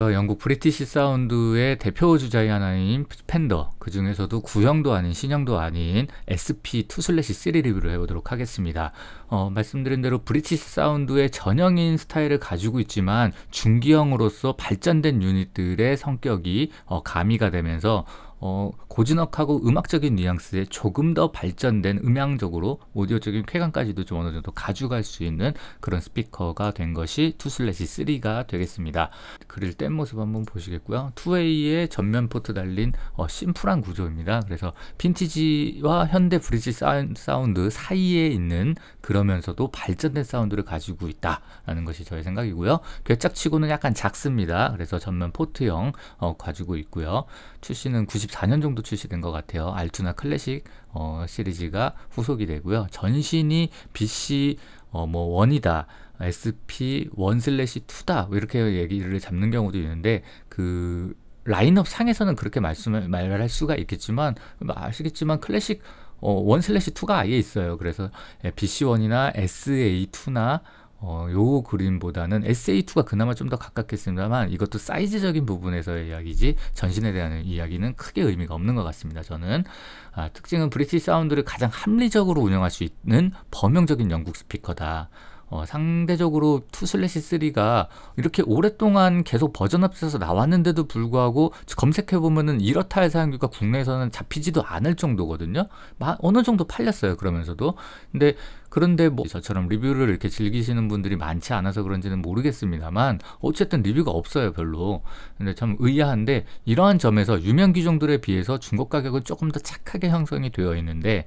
어, 영국 브리티시 사운드의 대표 주자의 하나인 스펜더 그 중에서도 구형도 아닌 신형도 아닌 SP2-3 슬래시 리뷰를 해보도록 하겠습니다 어, 말씀드린 대로 브리티시 사운드의 전형인 스타일을 가지고 있지만 중기형으로서 발전된 유닛들의 성격이 어, 가미가 되면서 어, 고즈넉하고 음악적인 뉘앙스에 조금 더 발전된 음향적으로 오디오적인 쾌감까지도 좀 어느 정도 가져갈 수 있는 그런 스피커가 된 것이 투슬래시3가 되겠습니다. 그릴 땐 모습 한번 보시겠고요. 2 a 의 전면 포트 달린 어, 심플한 구조입니다. 그래서 빈티지와 현대 브릿지 사운드 사이에 있는 그러면서도 발전된 사운드를 가지고 있다라는 것이 저의 생각이고요. 괴짝치고는 약간 작습니다. 그래서 전면 포트형 어, 가지고 있고요. 출시는 90 94년 정도 출시된 것 같아요. 알투나 클래식 어, 시리즈가 후속이 되고요. 전신이 BC 어, 뭐 원이다. SP 원 슬래시 투다 뭐 이렇게 얘기를 잡는 경우도 있는데 그 라인업 상에서는 그렇게 말씀을 말할 수가 있겠지만 뭐 아시겠지만 클래식 어, 원 슬래시 투가 아예 있어요. 그래서 예, BC1이나 SA2나 어, 요 그림보다는 SA2가 그나마 좀 더 가깝겠습니다만 이것도 사이즈적인 부분에서의 이야기지 전신에 대한 이야기는 크게 의미가 없는 것 같습니다. 저는 아, 특징은 브리티 사운드를 가장 합리적으로 운영할 수 있는 범용적인 영국 스피커다. 어, 상대적으로 2 슬래시 3가 이렇게 오랫동안 계속 버전업돼서 나왔는데도 불구하고 검색해보면은 이렇다 할 사용규가 국내에서는 잡히지도 않을 정도거든요. 마, 어느 정도 팔렸어요. 그러면서도. 근데 그런데 뭐 저처럼 리뷰를 이렇게 즐기시는 분들이 많지 않아서 그런지는 모르겠습니다만 어쨌든 리뷰가 없어요 별로 근데 참 의아한데 이러한 점에서 유명 기종들에 비해서 중고 가격은 조금 더 착하게 형성이 되어 있는데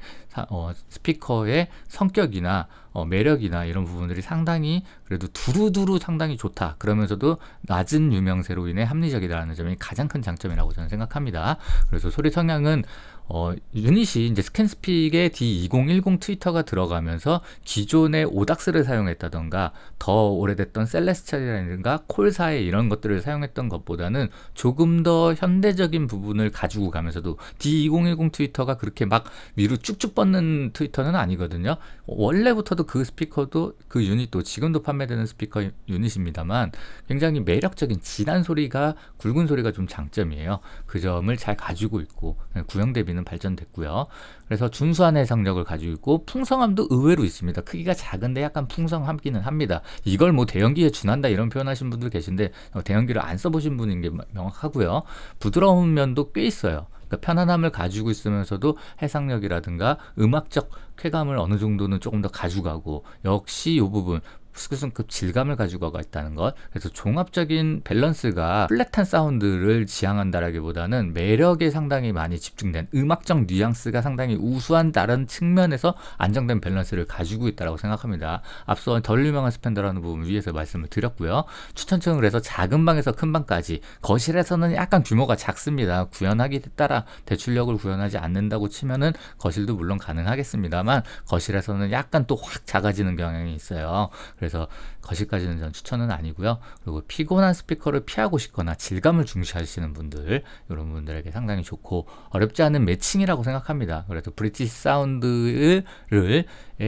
어, 스피커의 성격이나 어, 매력이나 이런 부분들이 상당히 그래도 두루두루 상당히 좋다 그러면서도 낮은 유명세로 인해 합리적이라는 점이 가장 큰 장점이라고 저는 생각합니다 그래서 소리 성향은 어, 유닛이 이제 스캔스픽의 D2010 트위터가 들어가면서 기존의 오닥스를 사용했다던가 더 오래됐던 셀레스차이라든가 콜사의 이런 것들을 사용했던 것보다는 조금 더 현대적인 부분을 가지고 가면서도 D2010 트위터가 그렇게 막 위로 쭉쭉 뻗는 트위터는 아니거든요. 원래부터도 그 스피커도 그 유닛도 지금도 판매되는 스피커 유닛입니다만 굉장히 매력적인 진한 소리가 굵은 소리가 좀 장점이에요. 그 점을 잘 가지고 있고 네, 구형 대비 우리는 발전됐고요. 그래서 준수한 해상력을 가지고 있고 풍성함도 의외로 있습니다. 크기가 작은데 약간 풍성함기는 합니다. 이걸 뭐 대형기에 준한다 이런 표현하신 분들 계신데 어, 대형기를 안 써보신 분인 게 명확하고요. 부드러운 면도 꽤 있어요. 그러니까 편안함을 가지고 있으면서도 해상력이라든가 음악적 쾌감을 어느 정도는 조금 더 가져가고 역시 이 부분 그것은 그 질감을 가지고 가 있다는 것 그래서 종합적인 밸런스가 플랫한 사운드를 지향한다라기보다는 매력에 상당히 많이 집중된 음악적 뉘앙스가 상당히 우수한 다른 측면에서 안정된 밸런스를 가지고 있다고 생각합니다 앞서 덜 유명한 스펜더라는 부분 위에서 말씀을 드렸고요 추천층을 해서 작은 방에서 큰 방까지 거실에서는 약간 규모가 작습니다 구현하기 따라 대출력을 구현하지 않는다고 치면은 거실도 물론 가능하겠습니다만 거실에서는 약간 또 확 작아지는 경향이 있어요 그래서 거실까지는 전 추천은 아니고요. 그리고 피곤한 스피커를 피하고 싶거나 질감을 중시하시는 분들 이런 분들에게 상당히 좋고 어렵지 않은 매칭이라고 생각합니다. 그래서 브리티시 사운드를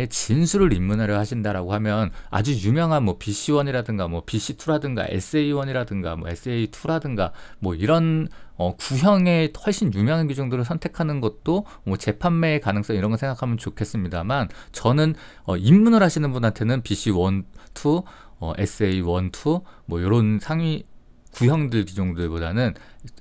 진수를 입문하려 하신다라고 하면 아주 유명한 뭐 BC1이라든가 뭐 BC2라든가 SA1이라든가 뭐 SA2라든가 뭐 이런 어, 구형의 훨씬 유명한 규정들을 선택하는 것도 뭐 재판매의 가능성 이런 거 생각하면 좋겠습니다만 저는 어, 입문을 하시는 분한테는 BC1, 2, 어, SA1, 2뭐 이런 상위 구형들 기종들보다는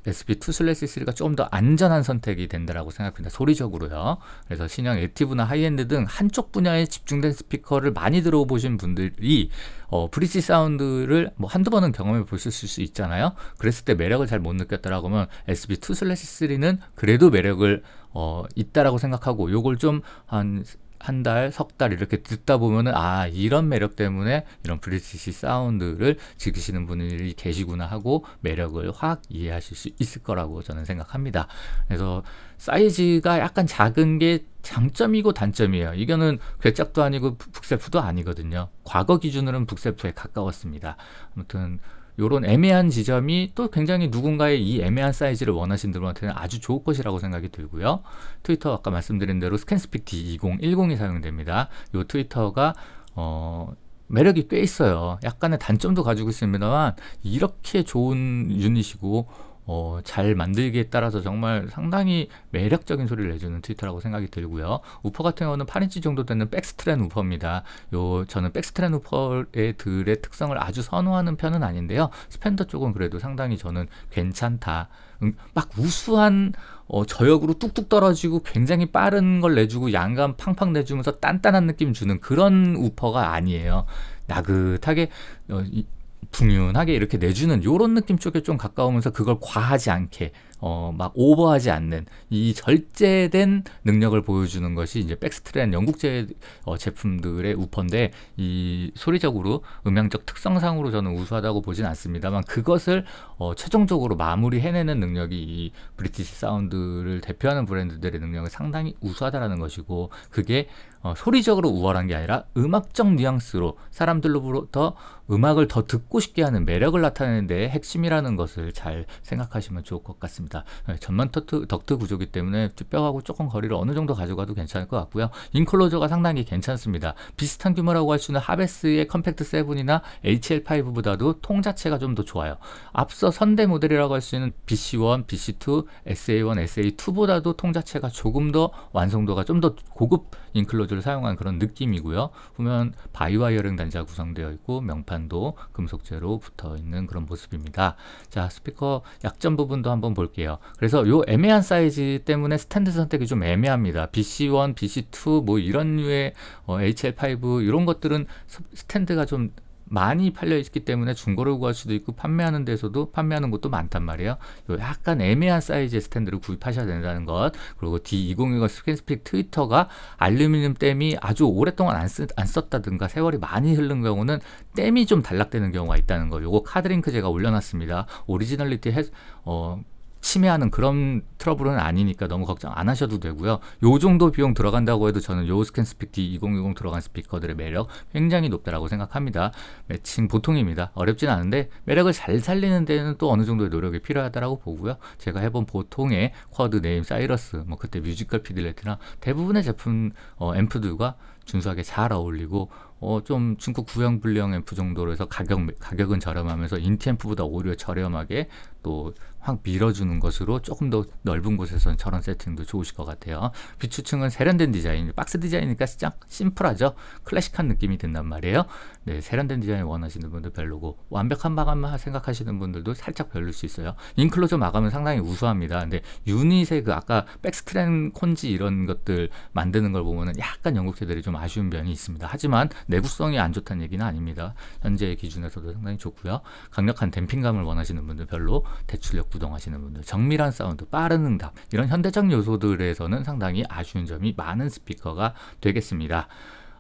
SP2 슬래시 3가 조금 더 안전한 선택이 된다라고 생각합니다. 소리적으로요. 그래서 신형 액티브나 하이엔드 등 한쪽 분야에 집중된 스피커를 많이 들어보신 분들이 어, 브릿지 사운드를 뭐 한두 번은 경험해 보실 수 있잖아요. 그랬을 때 매력을 잘 못 느꼈다라고 하면 SP2 슬래시 3는 그래도 매력을 어, 있다라고 생각하고 요걸 좀한 한 달, 석 달 이렇게 듣다 보면은 아 이런 매력 때문에 이런 브리티시 사운드를 즐기시는 분들이 계시구나 하고 매력을 확 이해하실 수 있을 거라고 저는 생각합니다. 그래서 사이즈가 약간 작은 게 장점이고 단점이에요. 이거는 괴짝도 아니고 북셀프도 아니거든요. 과거 기준으로는 북셀프에 가까웠습니다. 아무튼 이런 애매한 지점이 또 굉장히 누군가의 이 애매한 사이즈를 원하시는 분한테는 아주 좋을 것이라고 생각이 들고요. 트위터 아까 말씀드린 대로 스캔스피 D2010이 사용됩니다. 이 트위터가 어, 매력이 꽤 있어요. 약간의 단점도 가지고 있습니다만 이렇게 좋은 유닛이고 어, 잘 만들기에 따라서 정말 상당히 매력적인 소리를 내주는 트위터라고 생각이 들고요. 우퍼 같은 경우는 8인치 정도 되는 백스트랜 우퍼입니다. 요 저는 백스트랜 우퍼의 들의 특성을 아주 선호하는 편은 아닌데요. 스펜더 쪽은 그래도 상당히 저는 괜찮다. 음, 막 우수한 어, 저역으로 뚝뚝 떨어지고 굉장히 빠른 걸 내주고 양감 팡팡 내주면서 단단한 느낌 주는 그런 우퍼가 아니에요. 나긋하게 어, 이, 풍윤하게 이렇게 내주는 요런 느낌 쪽에 좀 가까우면서 그걸 과하지 않게 어, 막 오버하지 않는 이 절제된 능력을 보여주는 것이 이제 백스트라는 영국제 어, 제품들의 우퍼인데 이 소리적으로 음향적 특성상으로 저는 우수하다고 보진 않습니다만 그것을 어, 최종적으로 마무리해내는 능력이 이 브리티시 사운드를 대표하는 브랜드들의 능력을 상당히 우수하다라는 것이고 그게 어, 소리적으로 우월한 게 아니라 음악적 뉘앙스로 사람들로부터 음악을 더 듣고 싶게 하는 매력을 나타내는 데 핵심이라는 것을 잘 생각하시면 좋을 것 같습니다. 있습니다. 네, 전면 터트 덕트 구조기 때문에 뼈하고 조금 거리를 어느 정도 가져가도 괜찮을 것 같고요. 인클로저가 상당히 괜찮습니다. 비슷한 규모라고 할 수 있는 하베스의 컴팩트 7이나 HL5보다도 통 자체가 좀 더 좋아요. 앞서 선대 모델이라고 할 수 있는 BC1, BC2, SA1, SA2보다도 통 자체가 조금 더 완성도가 좀 더 고급 인클로저를 사용한 그런 느낌이고요. 보면 바이와이어링 단자 구성되어 있고 명판도 금속재로 붙어 있는 그런 모습입니다. 자 스피커 약점 부분도 한번 볼게요. 이요 그래서 요 애매한 사이즈 때문에 스탠드 선택이 좀 애매합니다. BC1, BC2 뭐 이런 류의 어, HL5 이런 것들은 스탠드가 좀 많이 팔려 있기 때문에 중고로 구할 수도 있고 판매하는 데서도 판매하는 곳도 많단 말이에요. 약간 애매한 사이즈의 스탠드를 구입하셔야 된다는 것. 그리고 D206 스킨스픽 트위터가 알루미늄 댐이 아주 오랫동안 안, 쓰, 안 썼다든가 세월이 많이 흐른 경우는 댐이 좀 단락되는 경우가 있다는 거. 요거 카드링크 제가 올려놨습니다. 오리지널리티 해, 어, 침해하는 그런 트러블은 아니니까 너무 걱정 안 하셔도 되고요. 요 정도 비용 들어간다고 해도 저는 요 스캔 스픽 D2060 들어간 스피커들의 매력 굉장히 높다라고 생각합니다. 매칭 보통입니다. 어렵진 않은데 매력을 잘 살리는 데는 또 어느 정도의 노력이 필요하다라고 보고요. 제가 해본 보통의 쿼드 네임 사이러스 뭐 그때 뮤지컬 피드레트나 대부분의 제품 어, 앰프들과 준수하게 잘 어울리고 어, 좀 중국 구형 불량 앰프 정도로 해서 가격 가격은 저렴하면서 인티 앰프보다 오히려 저렴하게 또확 밀어주는 것으로 조금 더 넓은 곳에서는 저런 세팅도 좋으실 것 같아요. 비추층은 세련된 디자인, 박스 디자인이니까 짝 심플하죠. 클래식한 느낌이 든단 말이에요. 네, 세련된 디자인 원하시는 분들 별로고 완벽한 마감만 생각하시는 분들도 살짝 별로일 수 있어요. 인클로저 마감은 상당히 우수합니다. 근데 유닛의 그 아까 백스트랜 콘지 이런 것들 만드는 걸 보면은 약간 영국제들이 좀 아쉬운 면이 있습니다. 하지만 내구성이 안 좋다는 얘기는 아닙니다. 현재의 기준에서도 상당히 좋고요. 강력한 댐핑감을 원하시는 분들 별로 대출력 부동하시는 분들, 정밀한 사운드, 빠른 응답 이런 현대적 요소들에서는 상당히 아쉬운 점이 많은 스피커가 되겠습니다.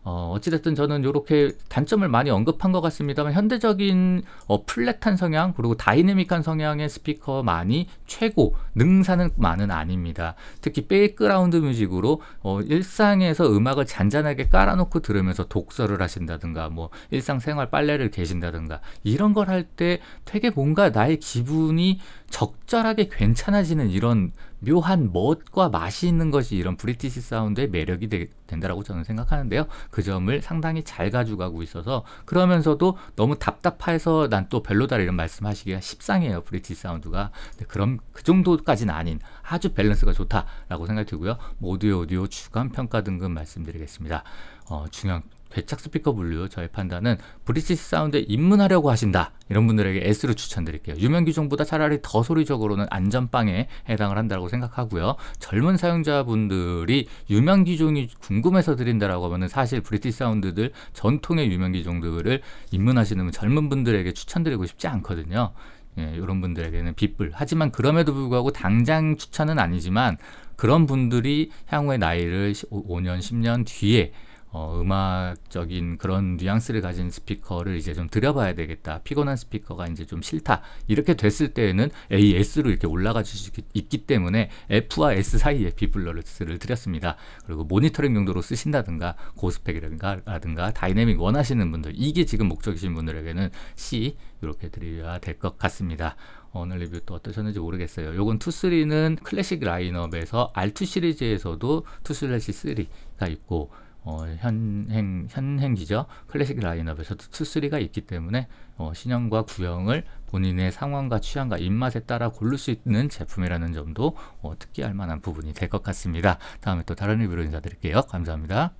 어, 어찌됐든 저는 이렇게 단점을 많이 언급한 것 같습니다만 현대적인 어, 플랫한 성향 그리고 다이내믹한 성향의 스피커많이 최고 능사는만은 아닙니다. 특히 백그라운드 뮤직으로 어, 일상에서 음악을 잔잔하게 깔아놓고 들으면서 독서를 하신다든가 뭐 일상생활 빨래를 계신다든가 이런 걸 할 때 되게 뭔가 나의 기분이 적절하게 괜찮아지는 이런 묘한 멋과 맛이 있는 것이 이런 브리티시 사운드의 매력이 되, 된다라고 저는 생각하는데요. 그 점을 상당히 잘 가져가고 있어서 그러면서도 너무 답답해서 난 또 별로다 이런 말씀하시기가 십상이에요. 브리티시 사운드가. 그럼 그 정도까지는 아닌 아주 밸런스가 좋다라고 생각이 들고요. 오디오 오디오 주간 평가 등급 말씀드리겠습니다. 어, 중요한 괴착 스피커 분류 저의 판단은 브리티시 사운드에 입문하려고 하신다 이런 분들에게 S를 추천드릴게요. 유명 규정보다 차라리 더 소리적으로는 안전빵에 해당을 한다고 생각하고요. 젊은 사용자분들이 유명 기종이 궁금해서 드린다라고 하면은 사실 브리티시 사운드들 전통의 유명 기종들을 입문하시는 젊은 분들에게 추천드리고 싶지 않거든요. 예, 이런 분들에게는 빗불. 하지만 그럼에도 불구하고 당장 추천은 아니지만 그런 분들이 향후의 나이를 5년, 10년 뒤에 어, 음악적인 그런 뉘앙스를 가진 스피커를 이제 좀 들여봐야 되겠다. 피곤한 스피커가 이제 좀 싫다. 이렇게 됐을 때에는 AS로 이렇게 올라가 주시기 있기 때문에 F와 S 사이에 비플러스를 드렸습니다. 그리고 모니터링 용도로 쓰신다든가 고스펙이라든가 라든가 다이내믹 원하시는 분들 이게 지금 목적이신 분들에게는 C 이렇게 드려야 될 것 같습니다. 오늘 리뷰 또 어떠셨는지 모르겠어요. 요건 2 3는 클래식 라인업에서 R2 시리즈에서도 2 3가 있고 어, 현행 현행 기저 클래식 라인업에서 투쓰가 있기 때문에 어, 신형과 구형을 본인의 상황과 취향과 입맛에 따라 고를 수 있는 제품이라는 점도 어, 특기할 만한 부분이 될 것 같습니다. 다음에 또 다른 리뷰로 인사드릴게요. 감사합니다.